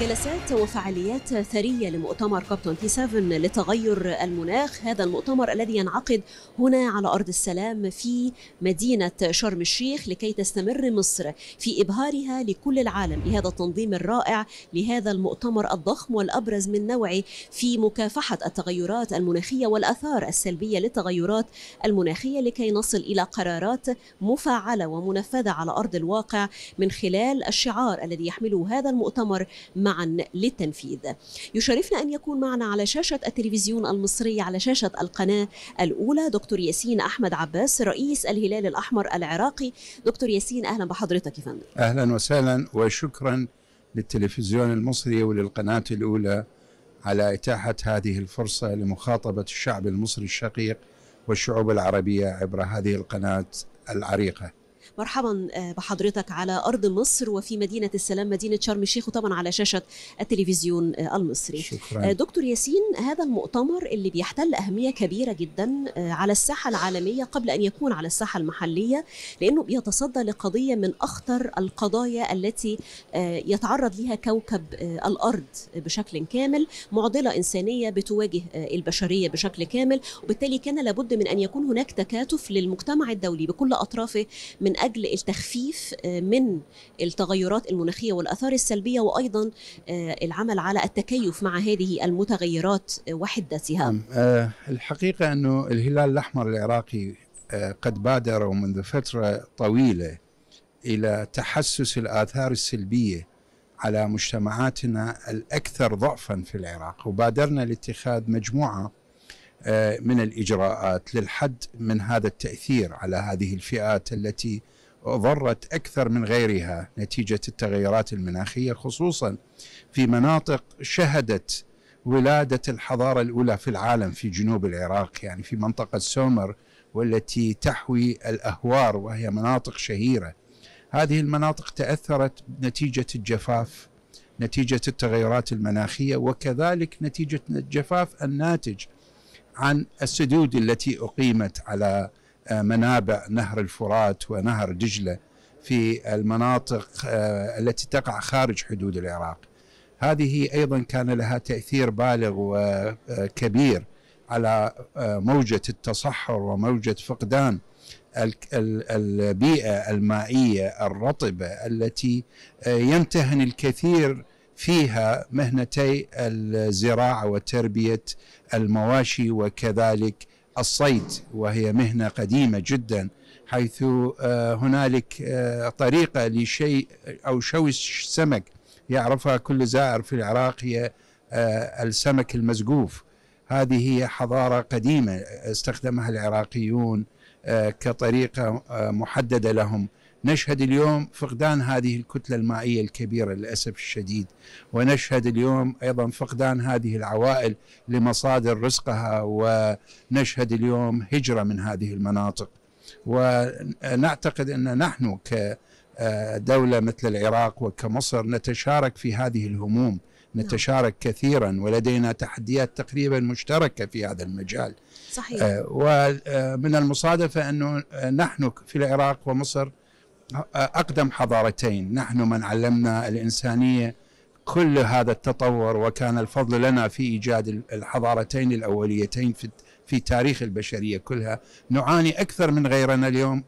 جلسات وفعاليات ثرية لمؤتمر كوب 27 لتغير المناخ هذا المؤتمر الذي ينعقد هنا على أرض السلام في مدينة شرم الشيخ لكي تستمر مصر في إبهارها لكل العالم لهذا التنظيم الرائع لهذا المؤتمر الضخم والأبرز من نوعه في مكافحة التغيرات المناخية والأثار السلبية للتغيرات المناخية لكي نصل إلى قرارات مفعلة ومنفذة على أرض الواقع من خلال الشعار الذي يحمله هذا المؤتمر مع معا للتنفيذ يشرفنا أن يكون معنا على شاشة التلفزيون المصري على شاشة القناة الأولى دكتور ياسين أحمد عباس رئيس الهلال الأحمر العراقي دكتور ياسين أهلا بحضرتك يا فندم أهلا وسهلا وشكرا للتلفزيون المصري وللقناة الأولى على إتاحة هذه الفرصة لمخاطبة الشعب المصري الشقيق والشعوب العربية عبر هذه القناة العريقة مرحبا آه، بحضرتك على أرض مصر وفي مدينة السلام مدينة شرم الشيخ وطبعا على شاشة التلفزيون آه، المصري شكرا. آه، دكتور ياسين هذا المؤتمر اللي بيحتل أهمية كبيرة جدا على الساحة العالمية قبل أن يكون على الساحة المحلية لأنه بيتصدى لقضية من أخطر القضايا التي يتعرض لها كوكب الأرض بشكل كامل معضلة إنسانية بتواجه البشرية بشكل كامل وبالتالي كان لابد من أن يكون هناك تكاتف للمجتمع الدولي بكل أطرافه من اجل التخفيف آه، من التغيرات المناخيه والاثار السلبيه وايضا آه، العمل على التكيف مع هذه المتغيرات آه، وحدتها. نعم، الحقيقه انه الهلال الاحمر العراقي قد بادر منذ فتره طويله الى تحسس الاثار السلبيه على مجتمعاتنا الاكثر ضعفا في العراق وبادرنا لاتخاذ مجموعه آه، من الاجراءات للحد من هذا التاثير على هذه الفئات التي ضرت اكثر من غيرها نتيجه التغيرات المناخيه خصوصا في مناطق شهدت ولاده الحضاره الاولى في العالم في جنوب العراق يعني في منطقه سومر والتي تحوي الاهوار وهي مناطق شهيره. هذه المناطق تاثرت نتيجه الجفاف نتيجه التغيرات المناخيه وكذلك نتيجه الجفاف الناتج عن السدود التي أقيمت على آه، منابع نهر الفرات ونهر دجلة في المناطق آه، التي تقع خارج حدود العراق هذه أيضا كان لها تأثير بالغ وكبير آه، على موجة التصحر وموجة فقدان البيئة المائية الرطبة التي يمتهن الكثير فيها مهنتي الزراعه وتربيه المواشي وكذلك الصيد وهي مهنه قديمه جدا حيث آه، هنالك آه، طريقه لشيء او شوي السمك يعرفها كل زائر في العراق هي آه، السمك المزقوف هذه هي حضاره قديمه استخدمها العراقيون كطريقه محدده لهم نشهد اليوم فقدان هذه الكتلة المائية الكبيرة للأسف الشديد ونشهد اليوم أيضا فقدان هذه العوائل لمصادر رزقها ونشهد اليوم هجرة من هذه المناطق ونعتقد أن نحن كدولة مثل العراق وكمصر نتشارك في هذه الهموم نتشارك كثيرا ولدينا تحديات تقريبا مشتركه في هذا المجال. صحيح. آه، ومن آه، المصادفه انه نحن في العراق ومصر أقدم حضارتين نحن من علمنا الإنسانية كل هذا التطور وكان الفضل لنا في إيجاد الحضارتين الأوليتين في, في تاريخ البشرية كلها نعاني أكثر من غيرنا اليوم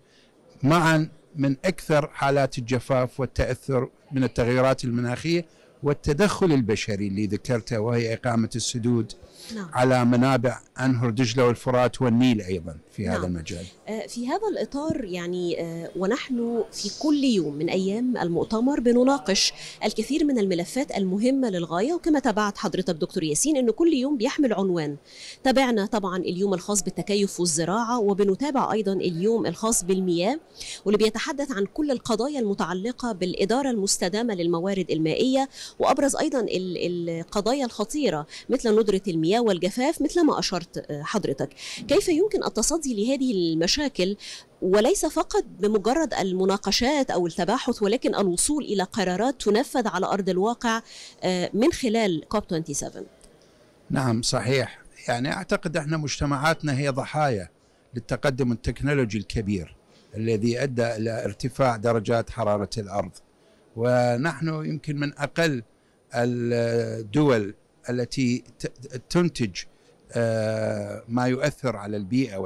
معا من أكثر حالات الجفاف والتأثر من التغيرات المناخية والتدخل البشري اللي ذكرته وهي إقامة السدود نعم. على منابع أنهر دجلة والفرات والنيل أيضا في نعم. هذا المجال آه، في هذا الإطار يعني آه، ونحن في كل يوم من أيام المؤتمر بنناقش الكثير من الملفات المهمة للغاية وكما تابعت حضرتك دكتور ياسين أنه كل يوم بيحمل عنوان تابعنا طبعا اليوم الخاص بالتكيف والزراعة وبنتابع أيضا اليوم الخاص بالمياه واللي بيتحدث عن كل القضايا المتعلقة بالإدارة المستدامة للموارد المائية وابرز ايضا القضايا الخطيره مثل ندره المياه والجفاف مثل ما اشرت آه، حضرتك كيف يمكن التصدي لهذه المشاكل وليس فقط بمجرد المناقشات او التباحث ولكن الوصول الى قرارات تنفذ على ارض الواقع آه، من خلال كوب 27 نعم صحيح يعني اعتقد احنا مجتمعاتنا هي ضحايا للتقدم التكنولوجي الكبير الذي ادى الى ارتفاع درجات حراره الارض ونحن يمكن من أقل الدول التي تنتج آه، ما يؤثر على البيئة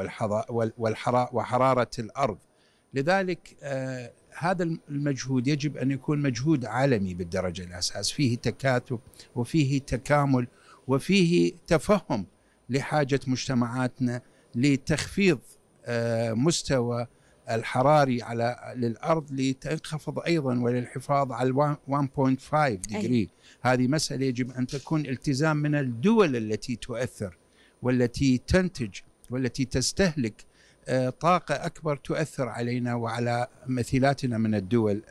وحرارة الأرض لذلك آه، هذا المجهود يجب أن يكون مجهود عالمي بالدرجة الأساس فيه تكاتف وفيه تكامل وفيه تفهم لحاجة مجتمعاتنا لتخفيض آه، مستوى الحراري على للارض لتنخفض ايضا وللحفاظ على 1.5 ديجري هذه مساله يجب ان تكون التزام من الدول التي تؤثر والتي تنتج والتي تستهلك آه، طاقه اكبر تؤثر علينا وعلى مثيلاتنا من الدول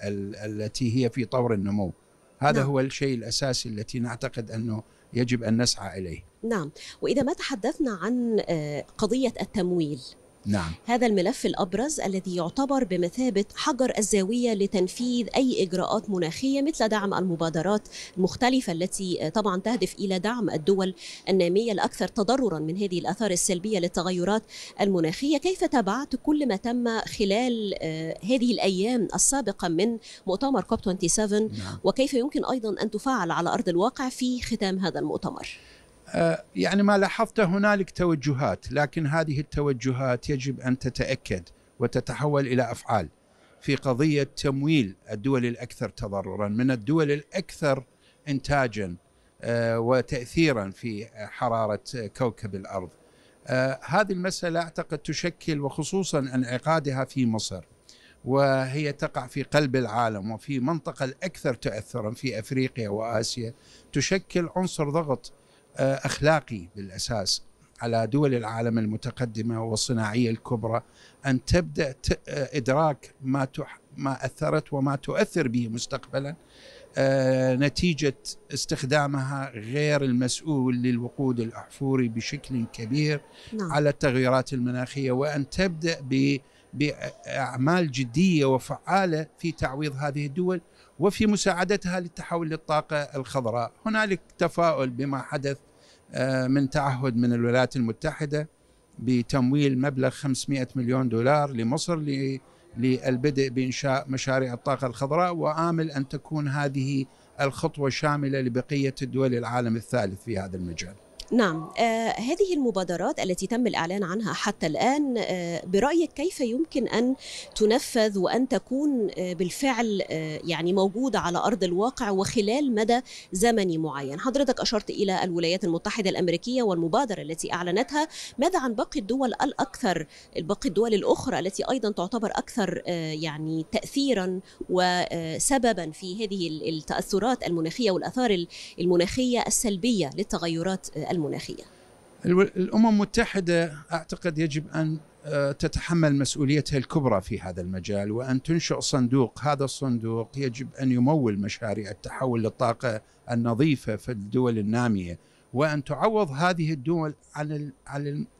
التي هي في طور النمو هذا نعم. هو الشيء الاساسي التي نعتقد انه يجب ان نسعى اليه نعم واذا ما تحدثنا عن آه، قضيه التمويل نعم. هذا الملف الأبرز الذي يعتبر بمثابة حجر الزاوية لتنفيذ أي إجراءات مناخية مثل دعم المبادرات المختلفة التي طبعا تهدف إلى دعم الدول النامية الأكثر تضررا من هذه الآثار السلبية للتغيرات المناخية كيف تابعت كل ما تم خلال آه، هذه الأيام السابقة من مؤتمر كوب 27 نعم. وكيف يمكن أيضا أن تفعل على أرض الواقع في ختام هذا المؤتمر آه، يعني ما لاحظته هنالك توجهات لكن هذه التوجهات يجب ان تتاكد وتتحول الى افعال في قضيه تمويل الدول الاكثر تضررا من الدول الاكثر انتاجا آه، وتاثيرا في حراره كوكب الارض. آه، هذه المساله اعتقد تشكل وخصوصا انعقادها في مصر وهي تقع في قلب العالم وفي منطقه الاكثر تاثرا في افريقيا واسيا تشكل عنصر ضغط آه، اخلاقي بالاساس على دول العالم المتقدمه والصناعيه الكبرى ان تبدا آه، ادراك ما ما اثرت وما تؤثر به مستقبلا آه، نتيجه استخدامها غير المسؤول للوقود الاحفوري بشكل كبير نعم. على التغيرات المناخيه وان تبدا ب باعمال جديه وفعاله في تعويض هذه الدول وفي مساعدتها للتحول للطاقه الخضراء. هنالك تفاؤل بما حدث آه، من تعهد من الولايات المتحده بتمويل مبلغ 500 مليون دولار لمصر للبدء بانشاء مشاريع الطاقه الخضراء وامل ان تكون هذه الخطوه شامله لبقيه الدول العالم الثالث في هذا المجال. نعم آه هذه المبادرات التي تم الإعلان عنها حتى الآن آه برأيك كيف يمكن أن تنفذ وأن تكون آه بالفعل آه يعني موجودة على أرض الواقع وخلال مدى زمني معين حضرتك أشرت إلى الولايات المتحدة الأمريكية والمبادرة التي أعلنتها ماذا عن باقي الدول الأكثر باقي الدول الأخرى التي أيضا تعتبر أكثر آه يعني تأثيرا وسببا آه، في هذه التأثرات المناخية والأثار المناخية السلبية للتغيرات آه، المناخية المناخية الأمم المتحدة أعتقد يجب أن آه، تتحمل مسؤوليتها الكبرى في هذا المجال وأن تنشئ صندوق هذا الصندوق يجب أن يمول مشاريع التحول للطاقة النظيفة في الدول النامية وأن تعوض هذه الدول عن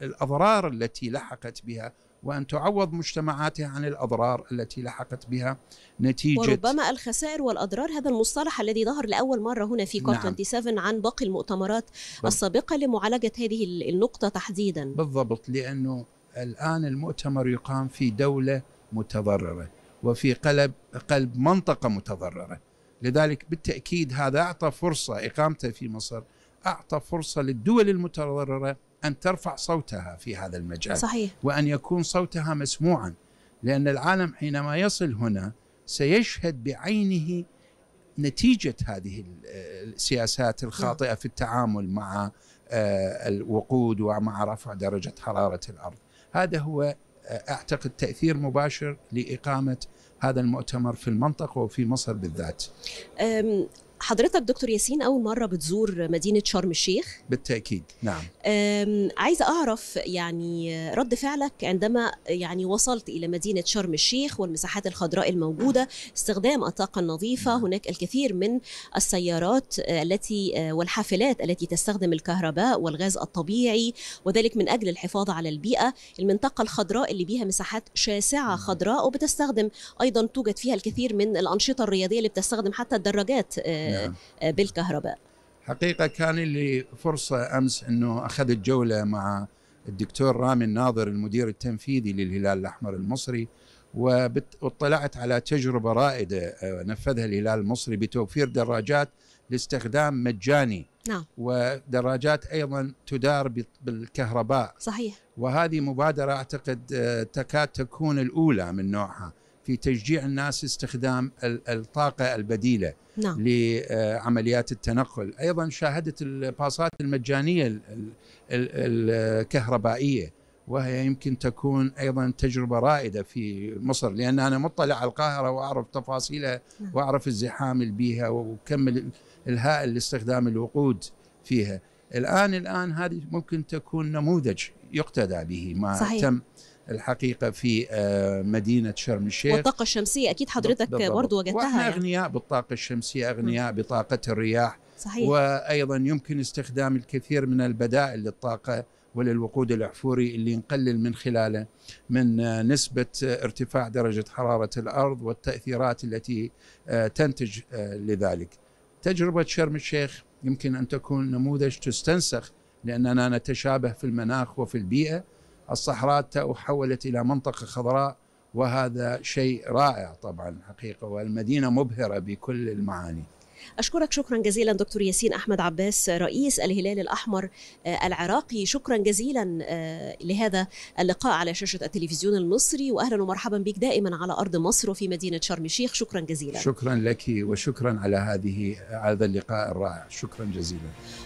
الأضرار التي لحقت بها وأن تعوض مجتمعاتها عن الأضرار التي لحقت بها نتيجة وربما الخسائر والأضرار هذا المصطلح الذي ظهر لأول مرة هنا في نعم. كوب نعم. 27 عن باقي المؤتمرات بالضبط. السابقة لمعالجة هذه النقطة تحديدا بالضبط لأنه الآن المؤتمر يقام في دولة متضررة وفي قلب قلب منطقة متضررة لذلك بالتأكيد هذا أعطى فرصة إقامته في مصر أعطى فرصة للدول المتضررة أن ترفع صوتها في هذا المجال صحيح. وأن يكون صوتها مسموعا لأن العالم حينما يصل هنا سيشهد بعينه نتيجة هذه السياسات الخاطئة نعم. في التعامل مع آه، الوقود ومع رفع درجة حرارة الأرض هذا هو آه، أعتقد تأثير مباشر لإقامة هذا المؤتمر في المنطقة وفي مصر بالذات حضرتك دكتور ياسين اول مره بتزور مدينه شرم الشيخ بالتاكيد نعم عايزه اعرف يعني رد فعلك عندما يعني وصلت الى مدينه شرم الشيخ والمساحات الخضراء الموجوده استخدام الطاقه النظيفه نعم. هناك الكثير من السيارات التي والحافلات التي تستخدم الكهرباء والغاز الطبيعي وذلك من اجل الحفاظ على البيئه المنطقه الخضراء اللي بيها مساحات شاسعه نعم. خضراء وبتستخدم ايضا توجد فيها الكثير من الانشطه الرياضيه اللي بتستخدم حتى الدراجات آه، يعني, آه، آه. بالكهرباء حقيقه كان لي فرصه امس انه اخذت جوله مع الدكتور رامي الناظر المدير التنفيذي للهلال الاحمر المصري واطلعت على تجربه رائده آه، نفذها الهلال المصري بتوفير دراجات لاستخدام مجاني نعم ودراجات ايضا تدار بالكهرباء صحيح وهذه مبادره اعتقد تكاد تكون الاولى من نوعها في تشجيع الناس استخدام الطاقة البديلة نعم. لعمليات التنقل أيضا شاهدت الباصات المجانية الكهربائية وهي يمكن تكون أيضا تجربة رائدة في مصر لأن أنا مطلع على القاهرة وأعرف تفاصيلها نعم. وأعرف الزحام اللي بيها وكم الهائل لاستخدام الوقود فيها الآن الآن هذه ممكن تكون نموذج يقتدى به ما صحيح. تم الحقيقة في آه، مدينة شرم الشيخ والطاقة الشمسية أكيد حضرتك برضو وجدتها وإحنا يعني. أغنياء يعني. بالطاقة الشمسية أغنياء م. بطاقة الرياح صحيح. وأيضا يمكن استخدام الكثير من البدائل للطاقة وللوقود الأحفوري اللي نقلل من خلاله من آه، نسبة آه، ارتفاع درجة حرارة الأرض والتأثيرات التي تنتج لذلك تجربة شرم الشيخ يمكن أن تكون نموذج تستنسخ لأننا نتشابه في المناخ وفي البيئة الصحراء تحولت إلى منطقة خضراء وهذا شيء رائع طبعا حقيقة والمدينة مبهرة بكل المعاني أشكرك شكرا جزيلا دكتور ياسين أحمد عباس رئيس الهلال الأحمر آه، العراقي شكرا جزيلا آه، لهذا اللقاء على شاشة التلفزيون المصري وأهلا ومرحبا بك دائما على أرض مصر وفي مدينة شرم الشيخ شكرا جزيلا شكرا لك وشكرا على هذه هذا اللقاء الرائع شكرا جزيلا